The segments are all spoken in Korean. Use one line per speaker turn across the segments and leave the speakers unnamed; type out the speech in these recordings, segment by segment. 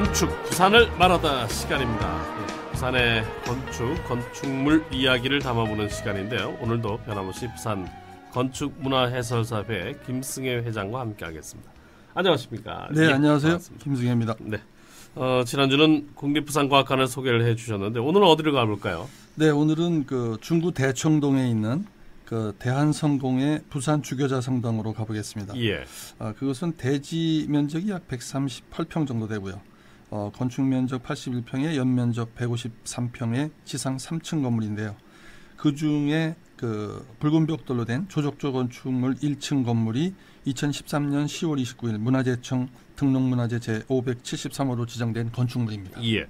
건축 부산을 말하다 시간입니다. 부산의 건축, 건축물 이야기를 담아보는 시간인데요. 오늘도 변함없이 부산 건축문화해설사회 김승혜 회장과 함께하겠습니다. 안녕하십니까? 네, 예,
안녕하세요. 반갑습니다. 김승혜입니다. 네. 어,
지난주는 국립부산과학관을 소개를 해주셨는데 오늘은 어디를 가볼까요?
네, 오늘은 그 중구 대청동에 있는 그 대한성공의 부산 주교자 성당으로 가보겠습니다. 예. 아, 그것은 대지 면적이 약 138평 정도 되고요. 어, 건축 면적 81평에 연면적 153평의 지상 3층 건물인데요. 그 중에 그 붉은 벽돌로 된 조적조 건축물 1층 건물이 2013년 10월 29일 문화재청 등록문화재 제573호로 지정된 건축물입니다. 예.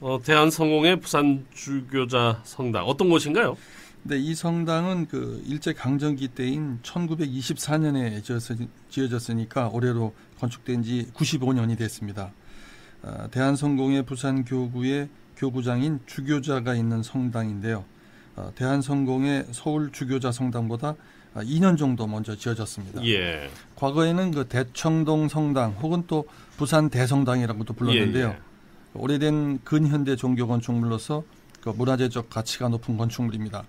어, 대한성공의 부산 주교자 성당 어떤 곳인가요? 네, 이 성당은 그 일제 강점기 때인 1924년에 지어졌으니까 올해로 건축된 지 95년이 됐습니다. 어, 대한성공회 부산교구의 교구장인 주교자가 있는 성당인데요. 어, 대한성공회 서울 주교자 성당보다 2년 아, 정도 먼저 지어졌습니다. 예. 과거에는 그 대청동 성당 혹은 또 부산 대성당이라고도 불렀는데요. 예, 예. 오래된 근현대 종교 건축물로서 그 문화재적 가치가 높은 건축물입니다.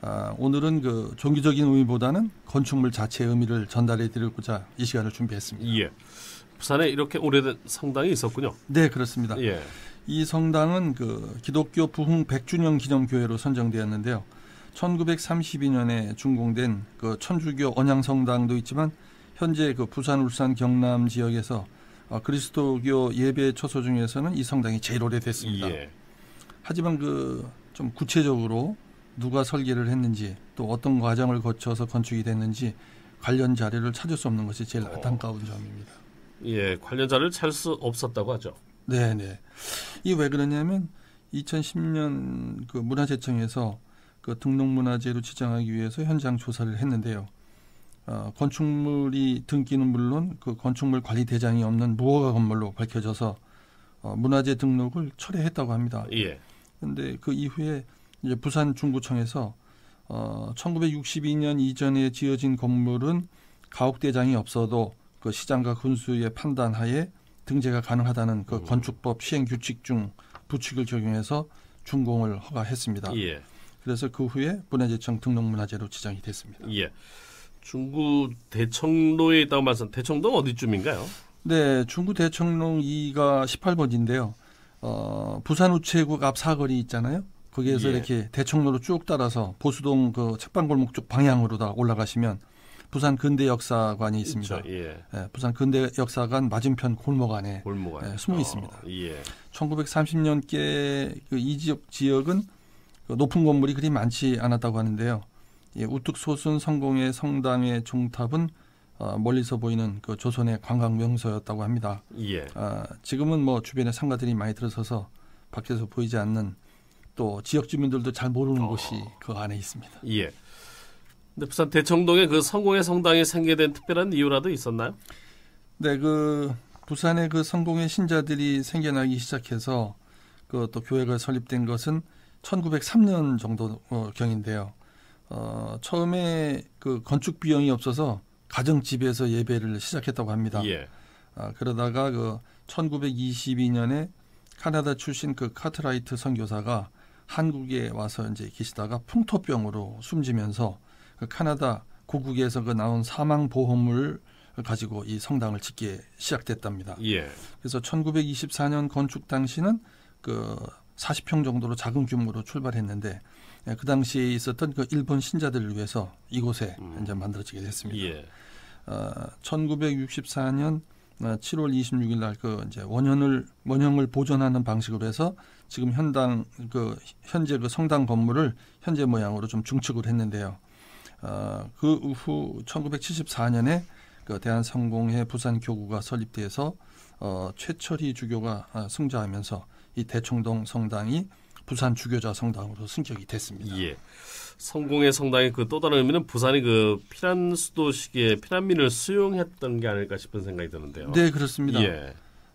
아, 오늘은 그 종교적인 의미보다는 건축물 자체의 의미를 전달해 드리고자 이 시간을 준비했습니다. 예. 부산에
이렇게 오래된 성당이 있었군요.
네, 그렇습니다. 예. 이 성당은 그 기독교 부흥 100주년 기념교회로 선정되었는데요. 1932년에 준공된 그 천주교 언양성당도 있지만 현재 그 부산, 울산, 경남 지역에서 어, 그리스도교 예배 처소 중에서는 이 성당이 제일 오래됐습니다. 예. 하지만 그 좀 구체적으로 누가 설계를 했는지 또 어떤 과정을 거쳐서 건축이 됐는지 관련 자료를 찾을 수 없는 것이 제일 어. 안타까운 점입니다.
예, 관련자를 찾을 수 없었다고 하죠.
네, 네. 이 왜 그러냐면 2010년 그 문화재청에서 그 등록문화재로 지정하기 위해서 현장 조사를 했는데요. 어, 건축물이 등기는 물론 그 건축물 관리 대장이 없는 무허가 건물로 밝혀져서 어, 문화재 등록을 철회했다고 합니다. 예. 근데 그 이후에 이제 부산 중구청에서 어, 1962년 이전에 지어진 건물은 가옥대장이 없어도 그 시장과 군수의 판단하에 등재가 가능하다는 그 음. 건축법 시행 규칙 중 부칙을 적용해서 준공을 허가했습니다. 예. 그래서 그 후에 문화재청 등록문화재로 지정이 됐습니다.
예. 중구 대청로에 있다고 말씀 대청도 어디쯤인가요?
네, 중구 대청로 2가 18번인데요. 어, 부산 우체국 앞 사거리 있잖아요. 거기에서 예. 이렇게 대청로로 쭉 따라서 보수동 그 책방골목 쪽 방향으로 다 올라가시면 부산 근대 역사관이 있습니다. 예. 예, 부산 근대 역사관 맞은편 골목 안에 골목 예, 숨어 어, 있습니다. 예. 1930년께 그이 지역 지역은 그 높은 건물이 그리 많지 않았다고 하는데요. 예, 우뚝 솟은 성공의 성당의 종탑은 어, 멀리서 보이는 그 조선의 관광 명소였다고 합니다. 예. 아, 지금은 뭐 주변에 상가들이 많이 들어서서 밖에서 보이지 않는 또 지역 주민들도 잘 모르는 어. 곳이 그 안에 있습니다.
예. 근데 부산 대청동에 그 성공의 성당이 생겨된 특별한
이유라도 있었나요? 네, 그 부산에 그 성공의 신자들이 생겨나기 시작해서 그 또 교회가 설립된 것은 1903년 정도 어, 경인데요. 어, 처음에 그 건축 비용이 없어서 가정집에서 예배를 시작했다고 합니다. 예. 아, 그러다가 그 1922년에 카나다 출신 그 카트라이트 선교사가 한국에 와서 이제 계시다가 풍토병으로 숨지면서 그 캐나다 고국에서 그 나온 사망 보험을 가지고 이 성당을 짓기 시작됐답니다. 예. 그래서 1924년 건축 당시는 그 40평 정도로 작은 규모로 출발했는데 예, 그 당시에 있었던 그 일본 신자들을 위해서 이곳에 음. 이제 만들어지게 됐습니다. 예. 어, 1964년 7월 26일 날그 이제 원형을 원형을 보존하는 방식으로 해서 지금 현당 그 현재 그 성당 건물을 현재 모양으로 좀 중축을 했는데요. 어, 그후 1974년에 그 대한성공회 부산교구가 설립돼서 어, 최철희 주교가 어, 승자하면서 이 대청동 성당이 부산 주교자 성당으로 승격이 됐습니다. 예.
성공의 성당의 그 또 다른 의미는 부산이 그피난 수도 시기에 피난민을 수용했던 게 아닐까 싶은 생각이 드는데요. 네, 그렇습니다. 예.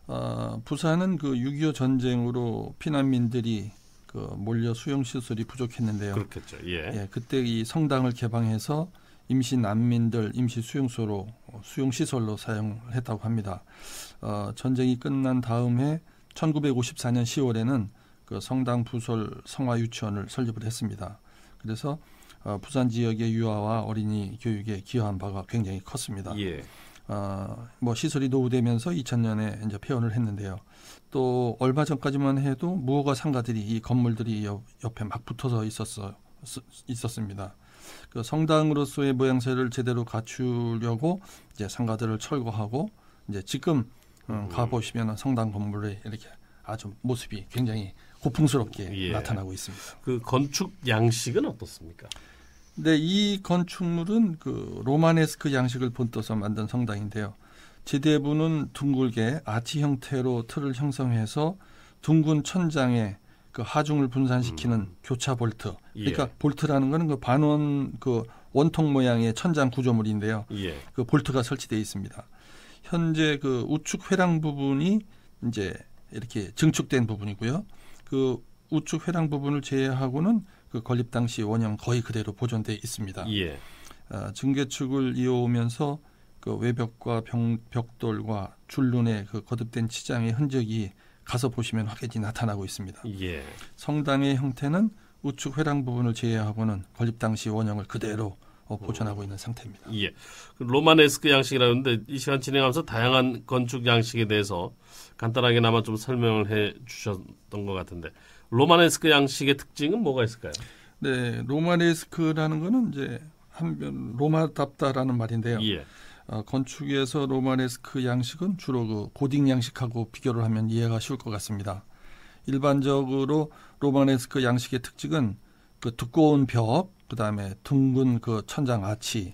어, 부산은 그6.25 전쟁으로 피난민들이 그 몰려 수용 시설이 부족했는데요. 그렇겠죠. 예. 예. 그때 이 성당을 개방해서 임시 난민들 임시 수용소로 수용 시설로 사용했다고 을 합니다. 어, 전쟁이 끝난 다음에 1954년 10월에는 그 성당 부설 성화 유치원을 설립을 했습니다. 그래서 어, 부산 지역의 유아와 어린이 교육에 기여한 바가 굉장히 컸습니다. 예. 어뭐 시설이 노후되면서 2000년에 이제 폐원을 했는데요. 또 얼마 전까지만 해도 무허가 상가들이 이 건물들이 옆, 옆에 막 붙어서 있었어 있었습니다. 그 성당으로서의 모양새를 제대로 갖추려고 이제 상가들을 철거하고 이제 지금 어, 음, 가 보시면 성당 건물에 이렇게 아주 모습이 굉장히 고풍스럽게 예. 나타나고 있습니다. 그
건축 양식은 어떻습니까?
근데 이 건축물은 그 로마네스크 양식을 본떠서 만든 성당인데요. 지대부는 둥글게 아치 형태로 틀을 형성해서 둥근 천장에 그 하중을 분산시키는 음. 교차 볼트. 예. 그러니까 예. 볼트라는 거는 그 반원 그 원통 모양의 천장 구조물인데요. 예. 그 볼트가 설치되어 있습니다. 현재 그 우측 회랑 부분이 이제 이렇게 증축된 부분이고요. 그 우측 회랑 부분을 제외하고는 그 건립 당시 원형 거의 그대로 보존돼 있습니다. 예. 어, 증개축을 이어오면서 그 외벽과 병, 벽돌과 줄눈의 그 거듭된 치장의 흔적이 가서 보시면 확연히 나타나고 있습니다. 예. 성당의 형태는 우측 회랑 부분을 제외하고는 건립 당시 원형을 그대로 어, 보존하고 있는 상태입니다.
예. 그 로마네스크 양식이라는데 이 시간 진행하면서 다양한 건축 양식에 대해서 간단하게나마 좀 설명을
해 주셨던 것 같은데 로마네스크 양식의 특징은 뭐가 있을까요? 네, 로마네스크라는 거는 이제 한편 로마답다라는 말인데요. 예. 어, 건축에서 로마네스크 양식은 주로 그 고딕 양식하고 비교를 하면 이해가 쉬울 것 같습니다. 일반적으로 로마네스크 양식의 특징은 그 두꺼운 벽, 그다음에 둥근 그 천장 아치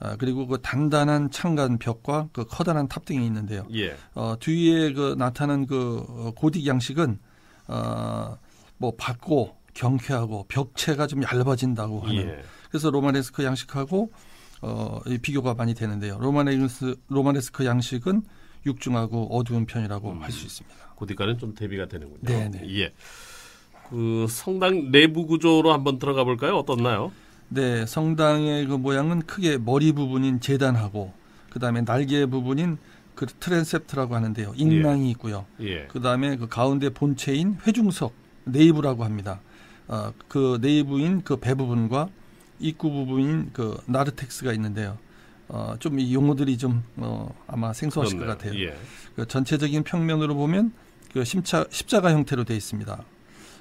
아, 그리고 그 단단한 창간 벽과 그 커다란 탑 등이 있는데요. 예. 어, 뒤에 그 나타난 그 어, 고딕 양식은 어, 뭐 밝고 경쾌하고 벽체가 좀 얇아진다고 하는. 예. 그래서 로마네스크 양식하고 어, 이 비교가 많이 되는데요. 로마네스 로마네스크 양식은 육중하고 어두운 편이라고 음, 할수 있습니다. 고딕과는 좀 대비가 되는군요. 네, 네. 예. 그 성당 내부 구조로 한번 들어가 볼까요? 어떻나요? 네, 성당의 그 모양은 크게 머리 부분인 재단하고 그다음에 날개 부분인 그 트랜셉트라고 하는데요. 인랑이 예. 있고요. 예. 그다음에 그 가운데 본체인 회중석 네이브라고 합니다. 어, 그 네이브인 그 배 부분과 입구 부분인 그 나르텍스가 있는데요. 어, 좀 이 용어들이 좀 어, 아마 생소하실 그렇네요. 것 같아요. 예. 그 전체적인 평면으로 보면 그 심차, 십자가 형태로 되어 있습니다.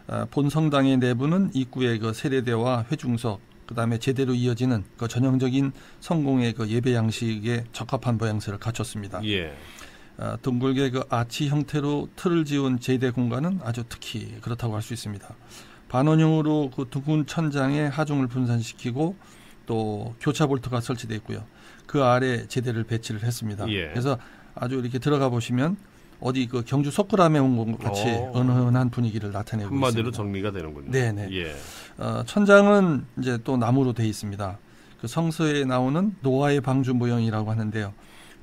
아, 본 성당의 내부는 입구에 그 세례대와 회중석 그다음에 제대로 이어지는 그 전형적인 성공의 그 예배 양식에 적합한 모양새를 갖췄습니다. 예. 아, 둥글게 그 아치 형태로 틀을 지은 제대 공간은 아주 특히 그렇다고 할 수 있습니다. 반원형으로 그 둥근 천장에 하중을 분산시키고 또 교차 볼트가 설치되어 있고요. 그 아래 제대를 배치를 했습니다. 예. 그래서 아주 이렇게 들어가 보시면 어디 그 경주 속구람에 온것 같이 오. 어. 은은한 분위기를 나타내고 한마디로 있습니다. 정리가 되는군요. 네네. 네. 예. 어, 천장은 이제 또 나무로 돼 있습니다. 그 성서에 나오는 노아의 방주 모형이라고 하는데요.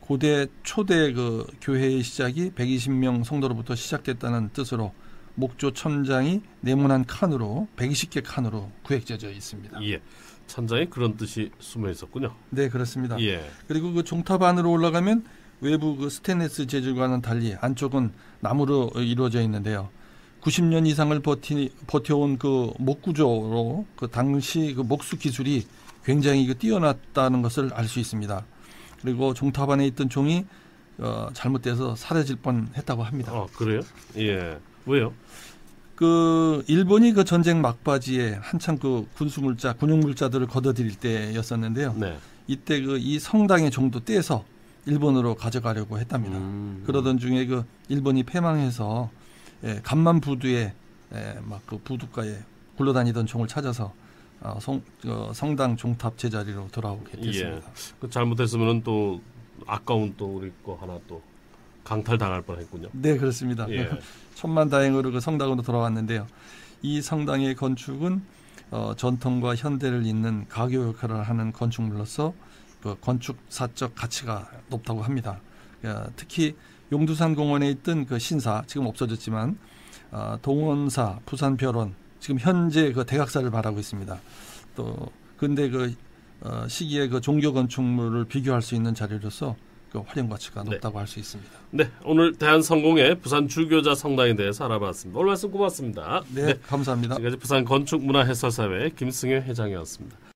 고대 초대 그 교회의 시작이 120명 성도로부터 시작됐다는 뜻으로 목조 천장이 네모난 칸으로 120개 칸으로 구획져져
있습니다. 예. 천장에 그런 뜻이
숨어 있었군요. 네, 그렇습니다. 예. 그리고 그 종탑 안으로 올라가면 외부 그 스테인레스 재질과는 달리 안쪽은 나무로 이루어져 있는데요. 90년 이상을 버티, 버텨온 그 목구조로 그 당시 그 목수 기술이 굉장히 그 뛰어났다는 것을 알 수 있습니다. 그리고 종탑 안에 있던 종이 어, 잘못돼서 사라질 뻔했다고 합니다. 아 그래요? 예. 왜요? 그 일본이 그 전쟁 막바지에 한창그 군수물자 군용물자들을 거둬들일 때였었는데요. 네. 이때 그 이 성당의 종도 떼서 일본으로 가져가려고 했답니다. 음. 그러던 중에 그 일본이 패망해서 예, 간만 부두에 예, 막그 부두가에 굴러다니던 종을 찾아서 어, 성, 어, 성당 종탑 제자리로 돌아오게 예. 됐습니다. 예.
그 잘못했으면 또 아까운 또 우리 거 하나 또 강탈당할 뻔했군요. 네
그렇습니다. 예. 천만다행으로 그 성당으로 돌아왔는데요. 이 성당의 건축은 어, 전통과 현대를 잇는 가교 역할을 하는 건축물로서 그 건축사적 가치가 높다고 합니다. 그 특히 용두산 공원에 있던 그 신사 지금 없어졌지만 어, 동원사, 부산별원 지금 현재 그 대각사를 바라고 있습니다. 또 근데 그 어, 시기에 그 종교 건축물을 비교할 수 있는 자료로서 그 활용 가치가 네. 높다고 네. 할수 있습니다.
네, 오늘 대한성공회 부산 주교자 성당에 대해서 알아봤습니다. 오늘 말씀 고맙습니다. 네, 네. 감사합니다. 지금까지 부산 건축문화해설사회 김승혜 회장이었습니다.